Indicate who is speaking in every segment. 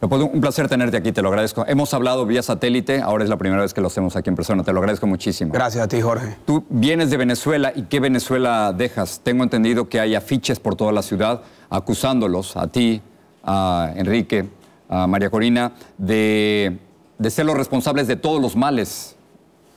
Speaker 1: un placer tenerte aquí, te lo agradezco. Hemos hablado vía satélite, ahora es la primera vez que lo hacemos aquí en persona, te lo agradezco muchísimo.
Speaker 2: Gracias a ti, Jorge.
Speaker 1: Tú vienes de Venezuela y ¿qué Venezuela dejas? Tengo entendido que hay afiches por toda la ciudad acusándolos, a ti, a Enrique, a María Corina, de, de ser los responsables de todos los males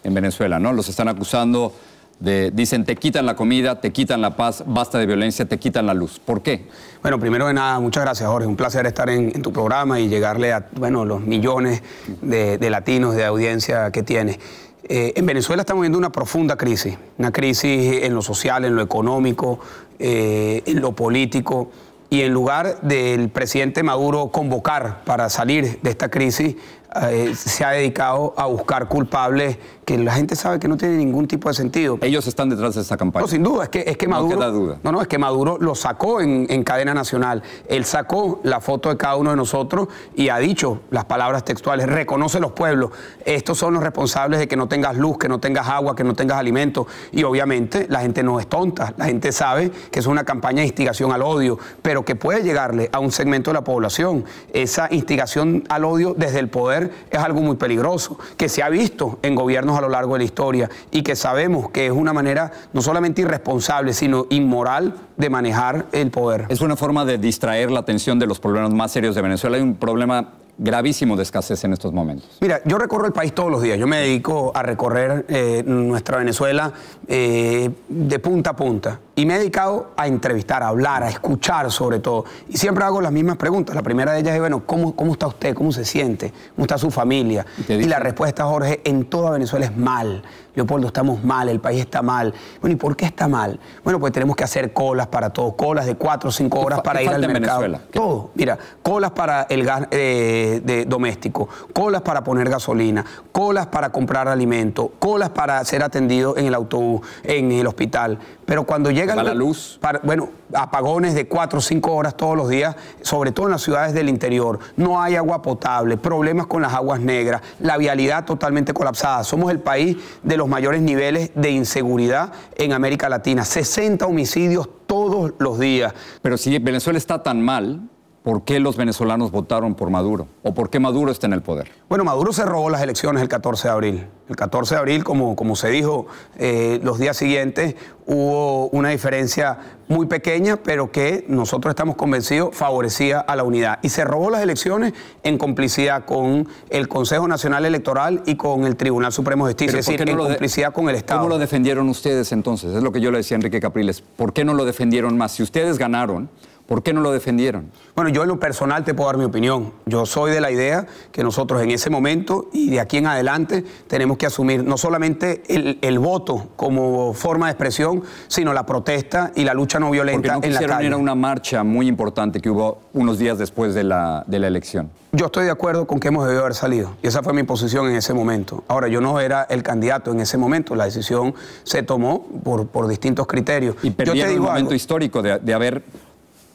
Speaker 1: en Venezuela, ¿no? Los están acusando dicen te quitan la comida, te quitan la paz, basta
Speaker 2: de violencia, te quitan la luz. ¿Por qué? Bueno, primero de nada, muchas gracias Jorge, un placer estar en, tu programa y llegarle a bueno, los millones de, latinos, de audiencia que tienes. Eh, en Venezuela estamos viendo una profunda crisis, una crisis en lo social, en lo económico, eh, en lo político, y en lugar del presidente Maduro convocar para salir de esta crisis, eh, se ha dedicado a buscar culpables que la gente sabe que no tiene ningún tipo de sentido. Ellos están detrás de esta campaña. No, sin duda, es que, es Maduro. No, no, es que Maduro lo sacó en, cadena nacional. Él sacó la foto de cada uno de nosotros y ha dicho las palabras textuales: reconoce los pueblos. Estos son los responsables de que no tengas luz, que no tengas agua, que no tengas alimento Y obviamente la gente no es tonta. La gente sabe que es una campaña de instigación al odio, pero que puede llegarle a un segmento de la población. Esa instigación al odio desde el poder es algo muy peligroso, que se ha visto en gobiernos a lo largo de la historia y que sabemos que es una manera no solamente irresponsable, sino inmoral de manejar el poder. Es una forma de distraer la atención de los problemas más serios de Venezuela. Hay un
Speaker 1: problema gravísimo de escasez en estos momentos.
Speaker 2: Mira, yo recorro el país todos los días. Yo me dedico a recorrer eh, nuestra Venezuela eh, de punta a punta. Y me he dedicado a entrevistar, a hablar, a escuchar sobre todo. Y siempre hago las mismas preguntas. La primera de ellas es, bueno, ¿cómo, cómo está usted? ¿Cómo se siente? ¿Cómo está su familia? Y, la respuesta, Jorge, en toda Venezuela es mal. Leopoldo, estamos mal, el país está mal. Bueno, ¿y por qué está mal? Bueno, pues tenemos que hacer colas para todo, colas de cuatro o cinco horas para ir al mercado. Todo, mira, colas para el gas eh, de doméstico, colas para poner gasolina, colas para comprar alimento, colas para ser atendido en el autobús, en el hospital. Pero cuando llega para la luz. bueno, apagones de 4 o 5 horas todos los días, sobre todo en las ciudades del interior. No hay agua potable, problemas con las aguas negras, la vialidad totalmente colapsada. Somos el país de los mayores niveles de inseguridad en América Latina. 60 homicidios todos los días. Pero si Venezuela está tan mal, ¿Por qué los venezolanos votaron por
Speaker 1: Maduro? ¿O por qué Maduro está en el poder?
Speaker 2: Bueno, Maduro se robó las elecciones el 14 de abril. El 14 de abril, como, como se dijo eh, los días siguientes, hubo una diferencia muy pequeña, pero que nosotros estamos convencidos favorecía a la unidad. Y se robó las elecciones en complicidad con el Consejo Nacional Electoral y con el Tribunal Supremo de Justicia, es decir, en complicidad
Speaker 1: con el Estado. ¿Cómo lo defendieron ustedes entonces? Es lo que yo le decía a Enrique Capriles. ¿Por qué no lo
Speaker 2: defendieron más? Si ustedes ganaron ¿Por qué no lo defendieron? Bueno, yo en lo personal te puedo dar mi opinión. Yo soy de la idea que nosotros en ese momento y de aquí en adelante tenemos que asumir no solamente el, voto como forma de expresión, sino la protesta y la lucha no violenta en la calle. Era
Speaker 1: una marcha muy importante que hubo unos días después de la, elección.
Speaker 2: Yo estoy de acuerdo con que hemos debido haber salido y esa fue mi posición en ese momento. Ahora, yo no era el candidato en ese momento, la decisión se tomó por, distintos criterios. Y perdieron yo te digo un momento
Speaker 1: histórico de, de haber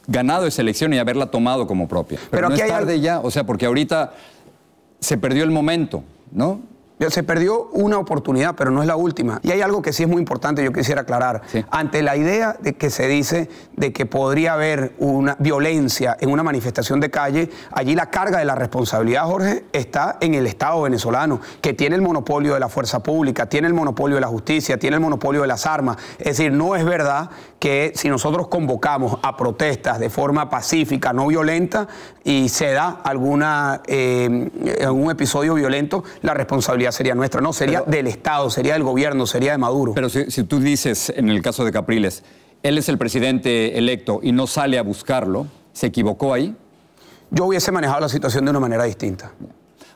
Speaker 1: ganado esa elección y haberla tomado como propia. Pero, no es tarde
Speaker 2: ya, o sea, porque ahorita se perdió el momento, ¿no? Se perdió una oportunidad, pero no es la última. Y hay algo que sí es muy importante, yo quisiera aclarar. Ante la idea de que se dice de que podría haber una violencia en una manifestación de calle, allí la carga de la responsabilidad, Jorge, está en el Estado venezolano, que tiene el monopolio de la fuerza pública, tiene el monopolio de la justicia, tiene el monopolio de las armas. Es decir, no es verdad que si nosotros convocamos a protestas de forma pacífica, no violenta, y se da alguna, eh, algún episodio violento, la responsabilidad ya sería nuestra, no, sería del Estado, sería del gobierno, sería de Maduro. Pero si tú dices, en el caso de Capriles, él es el
Speaker 1: presidente electo y no sale a buscarlo, ¿se equivocó ahí? Yo hubiese manejado la situación de una manera distinta.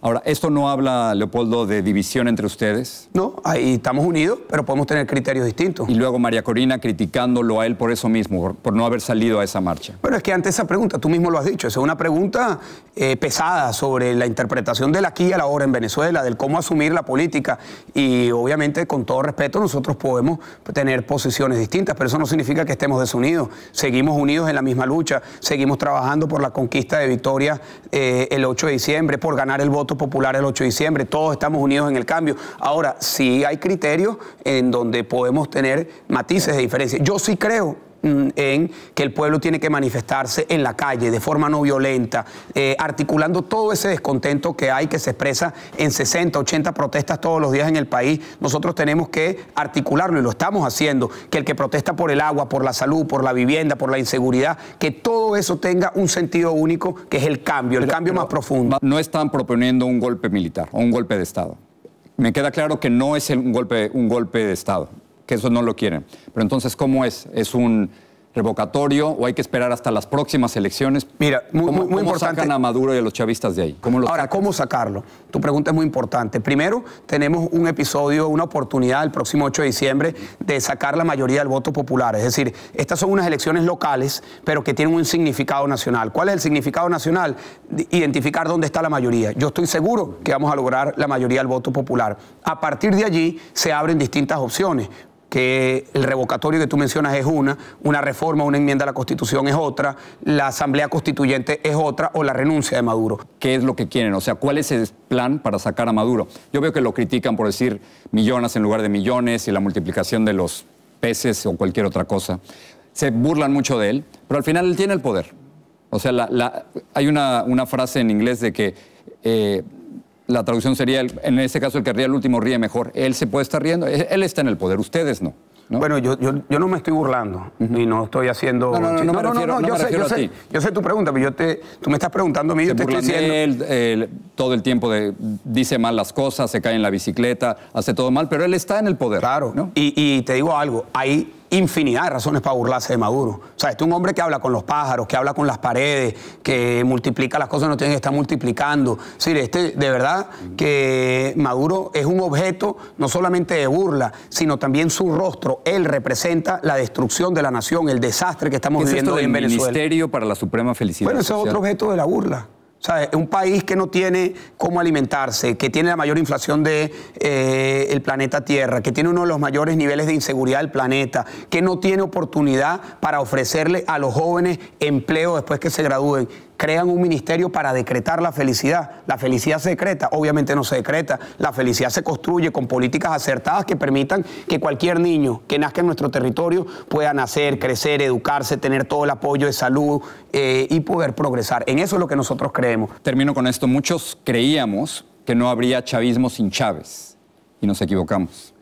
Speaker 1: Ahora, ¿esto no habla, Leopoldo, de división entre ustedes? No, ahí estamos unidos, pero podemos tener criterios distintos. Y luego María Corina criticándolo a él por eso mismo, por, no haber salido a esa marcha.
Speaker 2: Bueno, es que ante esa pregunta, tú mismo lo has dicho, es una pregunta eh, pesada sobre la interpretación del aquí a la hora en Venezuela, del cómo asumir la política. Y obviamente, con todo respeto, nosotros podemos tener posiciones distintas, pero eso no significa que estemos desunidos. Seguimos unidos en la misma lucha, seguimos trabajando por la conquista de victoria eh, el 8 de diciembre, por ganar el voto popular el 8 de diciembre, todos estamos unidos en el cambio. Ahora, sí hay criterios en donde podemos tener matices de diferencia. Yo sí creo Mm, en que el pueblo tiene que manifestarse en la calle de forma no violenta, eh, articulando todo ese descontento que hay, que se expresa en 60, 80 protestas todos los días en el país. Nosotros tenemos que articularlo y lo estamos haciendo, que el que protesta por el agua, por la salud, por la vivienda, por la inseguridad, que todo eso tenga un sentido único, que es el cambio, el cambio más
Speaker 1: profundo. No están proponiendo un golpe militar o un golpe de Estado. Me queda claro que no es un, golpe, un golpe de Estado que eso no lo quieren. Pero entonces, ¿cómo es? ¿Es un revocatorio o hay que esperar hasta las próximas elecciones? Mira, muy, importante. sacan a Maduro y a los chavistas
Speaker 2: de ahí? Ahora, ¿cómo sacarlo? Tu pregunta es muy importante. Primero, tenemos un episodio, una oportunidad el próximo 8 de diciembre de sacar la mayoría del voto popular. Es decir, estas son unas elecciones locales, pero que tienen un significado nacional. ¿Cuál es el significado nacional? Identificar dónde está la mayoría. Yo estoy seguro que vamos a lograr la mayoría del voto popular. A partir de allí se abren distintas opciones que el revocatorio que tú mencionas es una, una reforma, una enmienda a la Constitución es otra, la Asamblea Constituyente es otra o la renuncia de Maduro.
Speaker 1: ¿Qué es lo que quieren? O sea, ¿cuál es el plan para sacar a Maduro? Yo veo que lo critican por decir millones en lugar de millones y la multiplicación de los peces o cualquier otra cosa. Se burlan mucho de él, pero al final él tiene el poder. O sea, hay una, frase en inglés de que... Eh, la traducción sería, en ese caso, el que ríe el último ríe mejor. Él se puede
Speaker 2: estar riendo, él está en el poder, ustedes no. Bueno, yo, yo, no me estoy burlando ni y no estoy haciendo. No, no, no, yo, sé, tu pregunta, pero yo te, tú me estás preguntando a mí. yo te estoy diciendo...
Speaker 1: él, eh, todo el tiempo dice mal las cosas, se cae en la bicicleta, hace todo mal, pero
Speaker 2: él está en el poder. Claro. Y, y te digo algo, ahí infinidad de razones para burlarse de Maduro. O sea, este es un hombre que habla con los pájaros, que habla con las paredes, que multiplica las cosas, no tiene que estar multiplicando. Es este, de verdad que Maduro es un objeto no solamente de burla, sino también su rostro. Él representa la destrucción de la nación, el desastre que estamos ¿Qué viviendo esto en Venezuela. Ministerio para la Suprema Felicidad. Bueno, ese es otro objeto de la burla un país que no tiene cómo alimentarse, que tiene la mayor inflación del de, eh, planeta Tierra, que tiene uno de los mayores niveles de inseguridad del planeta, que no tiene oportunidad para ofrecerle a los jóvenes empleo después que se gradúen crean un ministerio para decretar la felicidad. La felicidad se decreta, obviamente no se decreta, la felicidad se construye con políticas acertadas que permitan que cualquier niño que nazca en nuestro territorio pueda nacer, crecer, educarse, tener todo el apoyo de salud eh, y poder progresar. En eso es lo que nosotros creemos. Termino con esto, muchos creíamos que no habría chavismo sin Chávez
Speaker 1: y nos equivocamos.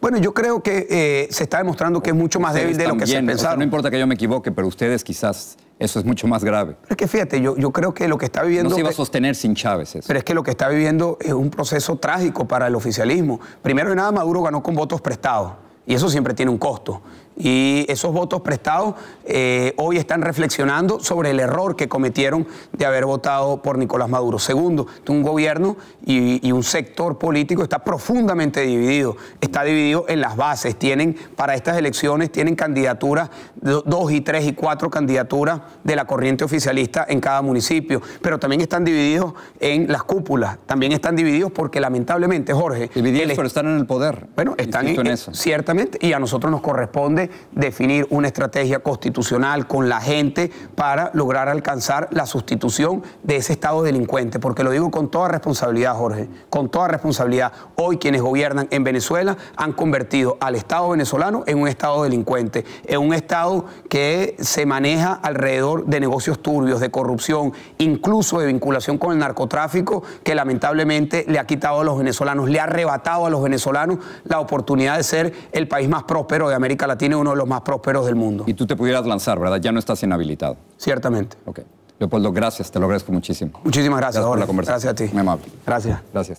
Speaker 2: Bueno, yo creo que eh, se está demostrando que es mucho más débil de lo que se pensaba. no
Speaker 1: importa que yo me equivoque,
Speaker 2: pero ustedes quizás eso es mucho más grave. Pero es que fíjate, yo, yo creo que lo que está viviendo... No se iba a sostener sin Chávez Pero es que lo que está viviendo es un proceso trágico para el oficialismo. Primero de nada, Maduro ganó con votos prestados. Y eso siempre tiene un costo. Y esos votos prestados eh, hoy están reflexionando sobre el error que cometieron de haber votado por Nicolás Maduro. Segundo, un gobierno y, un sector político está profundamente dividido, está dividido en las bases. Tienen para estas elecciones, tienen candidaturas, dos y tres y cuatro candidaturas de la corriente oficialista en cada municipio, pero también están divididos en las cúpulas, también están divididos porque lamentablemente, Jorge... Divididos, pero están en el poder. Bueno, están en eso. Ciertamente, y a nosotros nos corresponde definir una estrategia constitucional con la gente para lograr alcanzar la sustitución de ese Estado delincuente, porque lo digo con toda responsabilidad, Jorge, con toda responsabilidad. Hoy quienes gobiernan en Venezuela han convertido al Estado venezolano en un Estado delincuente, en un Estado que se maneja alrededor de negocios turbios, de corrupción, incluso de vinculación con el narcotráfico, que lamentablemente le ha quitado a los venezolanos, le ha arrebatado a los venezolanos la oportunidad de ser el país más próspero de América Latina uno de los más prósperos del mundo. Y tú te pudieras lanzar, ¿verdad? Ya no estás inhabilitado.
Speaker 1: Ciertamente. Ok. Leopoldo, gracias, te lo agradezco muchísimo. Muchísimas gracias, por la conversación. Gracias a ti. Muy amable. Gracias. Gracias.